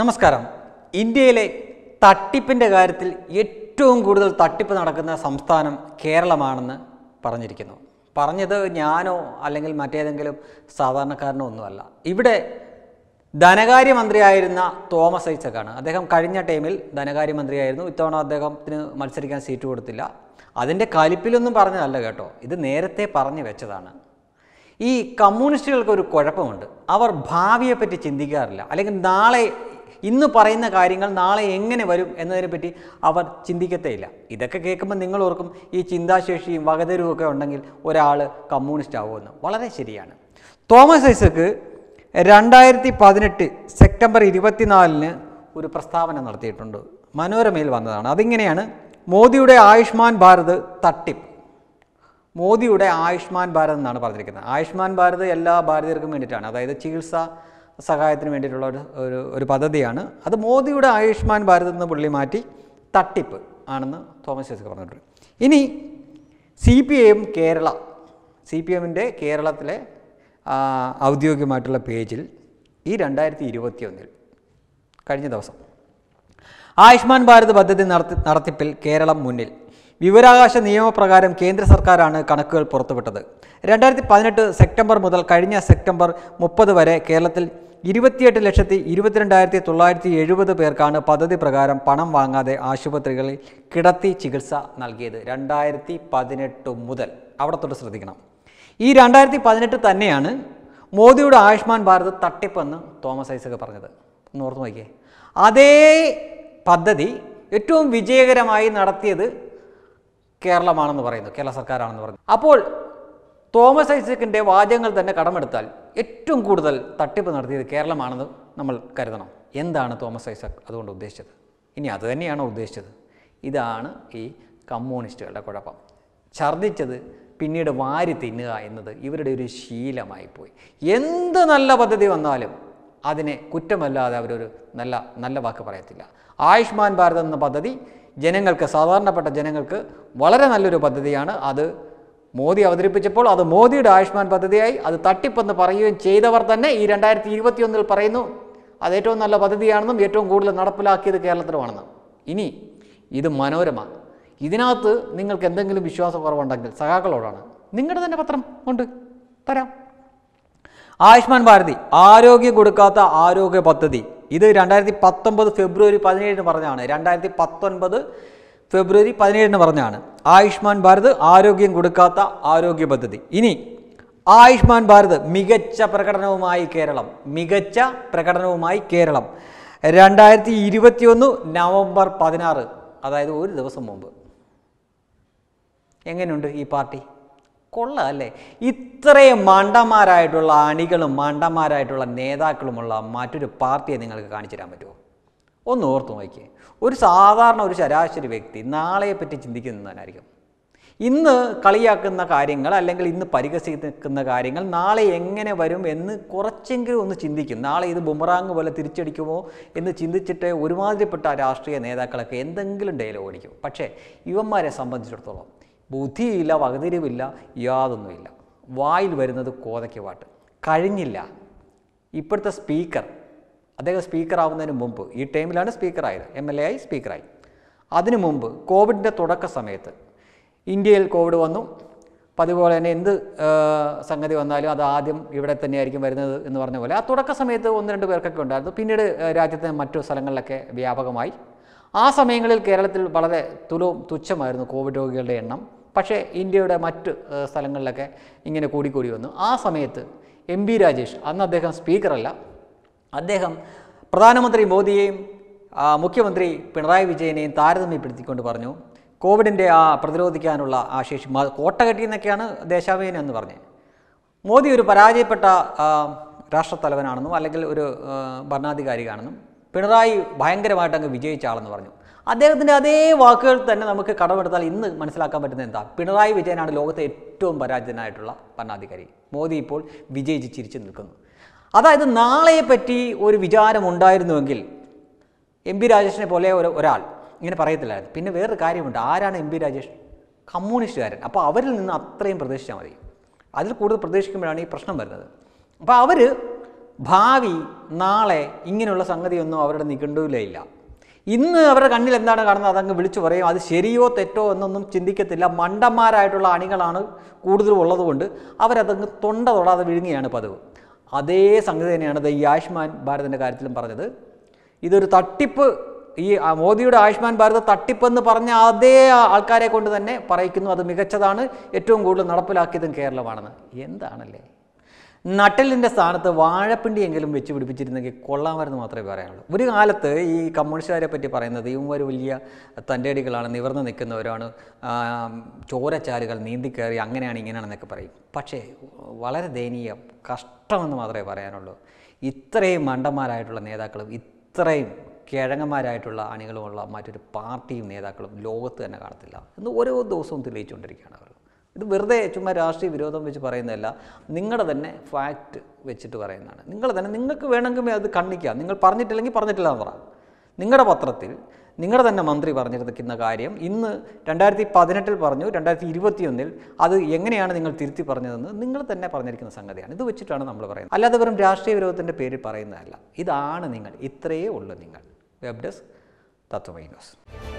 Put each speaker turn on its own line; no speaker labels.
നമസ്കാരം ഇന്ത്യയിലെ തട്ടിപ്പിൻ്റെ കാര്യത്തിൽ ഏറ്റവും കൂടുതൽ തട്ടിപ്പ് നടക്കുന്ന സംസ്ഥാനം കേരളമാണെന്ന് പറഞ്ഞിരിക്കുന്നു പറഞ്ഞത് ഞാനോ അല്ലെങ്കിൽ മറ്റേതെങ്കിലും സാധാരണക്കാരനോ ഒന്നുമല്ല ഇവിടെ ധനകാര്യമന്ത്രിയായിരുന്ന തോമസ് ഐസക്കാണ് അദ്ദേഹം കഴിഞ്ഞ ടൈമിൽ ധനകാര്യമന്ത്രിയായിരുന്നു ഇത്തവണ അദ്ദേഹത്തിന് മത്സരിക്കാൻ സീറ്റ് കൊടുത്തില്ല അതിൻ്റെ കലിപ്പിലൊന്നും പറഞ്ഞതല്ല കേട്ടോ ഇത് നേരത്തെ പറഞ്ഞു വെച്ചതാണ് ഈ കമ്മ്യൂണിസ്റ്റുകൾക്ക് ഒരു കുഴപ്പമുണ്ട് അവർ ഭാവിയെപ്പറ്റി ചിന്തിക്കാറില്ല അല്ലെങ്കിൽ നാളെ ഇന്ന് പറയുന്ന കാര്യങ്ങൾ നാളെ എങ്ങനെ വരും എന്നതിനെപ്പറ്റി അവർ ചിന്തിക്കത്തേയില്ല ഇതൊക്കെ കേൾക്കുമ്പോൾ നിങ്ങൾ ഓർക്കും ഈ ചിന്താശേഷിയും ഒക്കെ ഉണ്ടെങ്കിൽ ഒരാൾ കമ്മ്യൂണിസ്റ്റ് ആവുമെന്ന് വളരെ ശരിയാണ് തോമസ് ഐസക്ക് രണ്ടായിരത്തി പതിനെട്ട് സെപ്റ്റംബർ ഇരുപത്തിനാലിന് ഒരു പ്രസ്താവന നടത്തിയിട്ടുണ്ട് മനോരമയിൽ വന്നതാണ് അതിങ്ങനെയാണ് മോദിയുടെ ആയുഷ്മാൻ ഭാരത് തട്ടിപ്പ് മോദിയുടെ ആയുഷ്മാൻ ഭാരത് എന്നാണ് പറഞ്ഞിരിക്കുന്നത് ആയുഷ്മാൻ ഭാരത് എല്ലാ ഭാരതീയർക്കും വേണ്ടിയിട്ടാണ് അതായത് ചികിത്സ സഹായത്തിന് വേണ്ടിയിട്ടുള്ള ഒരു ഒരു ഒരു പദ്ധതിയാണ് അത് മോദിയുടെ ആയുഷ്മാൻ ഭാരത് എന്ന് പുള്ളി മാറ്റി തട്ടിപ്പ് ആണെന്ന് തോമസ് ചേസിക്ക് പറഞ്ഞിട്ടുണ്ട് ഇനി C P M Kerala C P എമ്മിൻ്റെ കേരളത്തിലെ ഔദ്യോഗികമായിട്ടുള്ള പേജിൽ ഈ രണ്ടായിരത്തി ഒന്നിൽ കഴിഞ്ഞ ദിവസം ആയുഷ്മാൻ ഭാരത് പദ്ധതി നടത്തി നടത്തിപ്പിൽ കേരളം മുന്നിൽ വിവരാകാശ നിയമപ്രകാരം കേന്ദ്ര സർക്കാരാണ് കണക്കുകൾ പുറത്തുവിട്ടത് രണ്ടായിരത്തി പതിനെട്ട് സെപ്റ്റംബർ മുതൽ കഴിഞ്ഞ സെപ്റ്റംബർ മുപ്പത് വരെ കേരളത്തിൽ ഇരുപത്തിയെട്ട് ലക്ഷത്തി ഇരുപത്തിരണ്ടായിരത്തി തൊള്ളായിരത്തി എഴുപത് പേർക്കാണ് പദ്ധതി പ്രകാരം പണം വാങ്ങാതെ ആശുപത്രികളിൽ കിടത്തി ചികിത്സ നൽകിയത് രണ്ടായിരത്തി പതിനെട്ട് മുതൽ അവിടെ തൊട്ട് ശ്രദ്ധിക്കണം ഈ രണ്ടായിരത്തി പതിനെട്ട് തന്നെയാണ് മോദിയുടെ ആയുഷ്മാൻ ഭാരത് തട്ടിപ്പെന്ന് തോമസ് ഐസക് പറഞ്ഞത് ഒന്ന് ഓർത്ത് നോക്കിയേ അതേ പദ്ധതി ഏറ്റവും വിജയകരമായി നടത്തിയത് കേരളമാണെന്ന് പറയുന്നു കേരള സർക്കാരാണെന്ന് പറയുന്നു അപ്പോൾ തോമസ് ഐസക്കിൻ്റെ വാചകങ്ങൾ തന്നെ കടമെടുത്താൽ ഏറ്റവും കൂടുതൽ തട്ടിപ്പ് നടത്തിയത് കേരളമാണെന്ന് നമ്മൾ കരുതണം എന്താണ് തോമസ് ഐസക് അതുകൊണ്ട് ഉദ്ദേശിച്ചത് ഇനി അത് തന്നെയാണോ ഉദ്ദേശിച്ചത് ഇതാണ് ഈ കമ്മ്യൂണിസ്റ്റുകളുടെ കുഴപ്പം ഛർദ്ദിച്ചത് പിന്നീട് വാരി തിന്നുക എന്നത് ഇവരുടെ ഒരു ശീലമായിപ്പോയി എന്ത് നല്ല പദ്ധതി വന്നാലും അതിനെ കുറ്റമല്ലാതെ അവരൊരു നല്ല നല്ല വാക്ക് പറയത്തില്ല ആയുഷ്മാൻ ഭാരത് എന്ന പദ്ധതി ജനങ്ങൾക്ക് സാധാരണപ്പെട്ട ജനങ്ങൾക്ക് വളരെ നല്ലൊരു പദ്ധതിയാണ് അത് മോദി അവതരിപ്പിച്ചപ്പോൾ അത് മോദിയുടെ ആയുഷ്മാൻ പദ്ധതിയായി അത് തട്ടിപ്പെന്ന് പറയുകയും ചെയ്തവർ തന്നെ ഈ രണ്ടായിരത്തി ഇരുപത്തിയൊന്നിൽ പറയുന്നു അത് ഏറ്റവും നല്ല പദ്ധതിയാണെന്നും ഏറ്റവും കൂടുതൽ നടപ്പിലാക്കിയത് കേരളത്തിലുമാണെന്ന് ഇനി ഇത് മനോരമ ഇതിനകത്ത് നിങ്ങൾക്ക് എന്തെങ്കിലും വിശ്വാസക്കുറവുണ്ടെങ്കിൽ സഖാക്കളോടാണ് നിങ്ങളുടെ തന്നെ പത്രം കൊണ്ട് തരാം ആയുഷ്മാൻ ഭാരതി ആരോഗ്യം കൊടുക്കാത്ത ആരോഗ്യ പദ്ധതി ഇത് രണ്ടായിരത്തി പത്തൊമ്പത് ഫെബ്രുവരി പതിനേഴിന് പറഞ്ഞാണ് രണ്ടായിരത്തി പത്തൊൻപത് ഫെബ്രുവരി പതിനേഴിന് പറഞ്ഞാണ് ആയുഷ്മാൻ ഭാരത് ആരോഗ്യം കൊടുക്കാത്ത ആരോഗ്യ പദ്ധതി ഇനി ആയുഷ്മാൻ ഭാരത് മികച്ച പ്രകടനവുമായി കേരളം മികച്ച പ്രകടനവുമായി കേരളം രണ്ടായിരത്തി ഒന്ന് നവംബർ പതിനാറ് അതായത് ഒരു ദിവസം മുമ്പ് എങ്ങനെയുണ്ട് ഈ പാർട്ടി കൊള്ളാം അല്ലേ ഇത്രയും മണ്ടന്മാരായിട്ടുള്ള അണികളും മണ്ടന്മാരായിട്ടുള്ള നേതാക്കളുമുള്ള മറ്റൊരു പാർട്ടിയെ നിങ്ങൾക്ക് കാണിച്ചു തരാൻ പറ്റുമോ ഒന്ന് ഓർത്ത് നോക്കിയേ ഒരു സാധാരണ ഒരു ശരാശരി വ്യക്തി നാളെയെപ്പറ്റി ചിന്തിക്കുന്നതിനായിരിക്കും ഇന്ന് കളിയാക്കുന്ന കാര്യങ്ങൾ അല്ലെങ്കിൽ ഇന്ന് പരിഹസിക്കുന്ന കാര്യങ്ങൾ നാളെ എങ്ങനെ വരും എന്ന് കുറച്ചെങ്കിലും ഒന്ന് ചിന്തിക്കും നാളെ ഇത് ബുമറാങ് പോലെ തിരിച്ചടിക്കുമോ എന്ന് ചിന്തിച്ചിട്ട് ഒരുമാതിരിപ്പെട്ട രാഷ്ട്രീയ നേതാക്കളൊക്കെ എന്തെങ്കിലും ഡയലോഗ് ഓടിക്കും പക്ഷേ യുവന്മാരെ സംബന്ധിച്ചിടത്തോളം ബുദ്ധിയില്ല വകതിരിവില്ല യാതൊന്നുമില്ല വായിൽ വരുന്നത് കോതയ്ക്ക് പാട്ട് കഴിഞ്ഞില്ല ഇപ്പോഴത്തെ സ്പീക്കർ അദ്ദേഹം സ്പീക്കറാവുന്നതിന് മുമ്പ് ഈ ടൈമിലാണ് സ്പീക്കറായത് എം എൽ എ ആയി സ്പീക്കറായി അതിനു മുമ്പ് കോവിഡിൻ്റെ തുടക്ക സമയത്ത് ഇന്ത്യയിൽ കോവിഡ് വന്നു പതിപോലെ തന്നെ എന്ത് സംഗതി വന്നാലും അത് ആദ്യം ഇവിടെ തന്നെയായിരിക്കും വരുന്നത് എന്ന് പറഞ്ഞ പോലെ ആ തുടക്ക സമയത്ത് ഒന്ന് രണ്ട് പേർക്കൊക്കെ ഉണ്ടായിരുന്നു പിന്നീട് രാജ്യത്തെ മറ്റു സ്ഥലങ്ങളിലൊക്കെ വ്യാപകമായി ആ സമയങ്ങളിൽ കേരളത്തിൽ വളരെ തുലവും തുച്ഛമായിരുന്നു കോവിഡ് രോഗികളുടെ എണ്ണം പക്ഷേ ഇന്ത്യയുടെ മറ്റ് സ്ഥലങ്ങളിലൊക്കെ ഇങ്ങനെ കൂടിക്കൂടി വന്നു ആ സമയത്ത് എം ബി രാജേഷ് അന്ന് അദ്ദേഹം സ്പീക്കറല്ല അദ്ദേഹം പ്രധാനമന്ത്രി മോദിയെയും മുഖ്യമന്ത്രി പിണറായി വിജയനെയും താരതമ്യപ്പെടുത്തിക്കൊണ്ട് പറഞ്ഞു കോവിഡിൻ്റെ ആ പ്രതിരോധിക്കാനുള്ള ആ ശേഷി കോട്ട കെട്ടിയെന്നൊക്കെയാണ് ദേശാഭിമാനി എന്ന് പറഞ്ഞത് മോദി ഒരു പരാജയപ്പെട്ട രാഷ്ട്രത്തലവനാണെന്നും അല്ലെങ്കിൽ ഒരു ഭരണാധികാരിയാണെന്നും പിണറായി ഭയങ്കരമായിട്ട് അങ്ങ് വിജയിച്ച ആളെന്ന് പറഞ്ഞു അദ്ദേഹത്തിൻ്റെ അതേ വാക്കുകൾ തന്നെ നമുക്ക് കടമെടുത്താൽ ഇന്ന് മനസ്സിലാക്കാൻ പറ്റുന്നത് എന്താ പിണറായി വിജയനാണ് ലോകത്തെ ഏറ്റവും പരാജിതനായിട്ടുള്ള ഭരണാധികാരി മോദി ഇപ്പോൾ വിജയിച്ച് ചിരിച്ചു നിൽക്കുന്നു അതായത് നാളെയെപ്പറ്റി ഒരു വിചാരമുണ്ടായിരുന്നുവെങ്കിൽ എം പി രാജേഷിനെ പോലെ ഒരു ഒരാൾ ഇങ്ങനെ പറയത്തില്ലായിരുന്നു പിന്നെ വേറൊരു കാര്യമുണ്ട് ആരാണ് എം പി രാജേഷ് കമ്മ്യൂണിസ്റ്റുകാരൻ അപ്പോൾ അവരിൽ നിന്ന് അത്രയും പ്രതീക്ഷിച്ചാൽ മതി അതിൽ കൂടുതൽ പ്രതീക്ഷിക്കുമ്പോഴാണ് ഈ പ്രശ്നം വരുന്നത് അപ്പോൾ അവർ ഭാവി നാളെ ഇങ്ങനെയുള്ള സംഗതിയൊന്നും അവരുടെ നിഘണ്ടുവിലേ ഇല്ല ഇന്ന് അവരുടെ കണ്ണിൽ എന്താണ് കാണുന്നത് അതങ്ങ് വിളിച്ചു പറയും അത് ശരിയോ തെറ്റോ എന്നൊന്നും ചിന്തിക്കത്തില്ല മണ്ടന്മാരായിട്ടുള്ള അണികളാണ് കൂടുതലും ഉള്ളതുകൊണ്ട് അവരതങ്ങ് തൊണ്ട തൊടാതെ വിഴുങ്ങിയാണ് പതിവ് അതേ സംഗതി തന്നെയാണ് ദ ഈ ആയുഷ്മാൻ ഭാരതിൻ്റെ കാര്യത്തിലും പറഞ്ഞത് ഇതൊരു തട്ടിപ്പ് ഈ മോദിയുടെ ആയുഷ്മാൻ ഭാരത് തട്ടിപ്പെന്ന് പറഞ്ഞ അതേ ആൾക്കാരെ കൊണ്ട് തന്നെ പറയിക്കുന്നു അത് മികച്ചതാണ് ഏറ്റവും കൂടുതൽ നടപ്പിലാക്കിയതും കേരളമാണെന്ന് എന്താണല്ലേ നട്ടലിൻ്റെ സ്ഥാനത്ത് എങ്കിലും വെച്ച് പിടിപ്പിച്ചിരുന്നെങ്കിൽ കൊള്ളാമായിരുന്നു മാത്രമേ പറയാനുള്ളൂ ഒരു കാലത്ത് ഈ കമ്മ്യൂണിസ്റ്റുകാരെ പറ്റി പറയുന്നത് ഇവർ വലിയ തൻ്റെടികളാണ് നിവർന്ന് നിൽക്കുന്നവരാണ് ചോരച്ചാലുകൾ നീന്തിക്കയറി അങ്ങനെയാണ് ഇങ്ങനെയാണെന്നൊക്കെ പറയും പക്ഷേ വളരെ ദയനീയ കഷ്ടമെന്ന് മാത്രമേ പറയാനുള്ളൂ ഇത്രയും മണ്ടന്മാരായിട്ടുള്ള നേതാക്കളും ഇത്രയും കിഴങ്ങന്മാരായിട്ടുള്ള അണികളുമുള്ള മറ്റൊരു പാർട്ടിയും നേതാക്കളും ലോകത്ത് തന്നെ കാണത്തില്ല എന്ന് ഓരോ ദിവസവും തെളിയിച്ചുകൊണ്ടിരിക്കുകയാണ് അവർ ഇത് വെറുതെ ചുമ്മാ രാഷ്ട്രീയ വിരോധം വെച്ച് പറയുന്നതല്ല നിങ്ങളുടെ തന്നെ ഫാക്റ്റ് വെച്ചിട്ട് പറയുന്നതാണ് നിങ്ങൾ തന്നെ നിങ്ങൾക്ക് വേണമെങ്കിൽ അത് കണ്ണിക്കാം നിങ്ങൾ പറഞ്ഞിട്ടില്ലെങ്കിൽ പറഞ്ഞിട്ടില്ല എന്ന് നിങ്ങളുടെ പത്രത്തിൽ നിങ്ങളുടെ തന്നെ മന്ത്രി പറഞ്ഞിരിക്കുന്ന കാര്യം ഇന്ന് രണ്ടായിരത്തി പതിനെട്ടിൽ പറഞ്ഞു രണ്ടായിരത്തി ഇരുപത്തിയൊന്നിൽ അത് എങ്ങനെയാണ് നിങ്ങൾ തിരുത്തി പറഞ്ഞതെന്ന് നിങ്ങൾ തന്നെ പറഞ്ഞിരിക്കുന്ന സംഗതിയാണ് ഇത് വെച്ചിട്ടാണ് നമ്മൾ പറയുന്നത് അല്ലാതെ വെറും രാഷ്ട്രീയ വിരോധത്തിൻ്റെ പേരിൽ പറയുന്നതല്ല ഇതാണ് നിങ്ങൾ ഇത്രയേ ഉള്ളൂ നിങ്ങൾ വെബ് ഡെസ്ക് തത്വമൈ ന്യൂസ്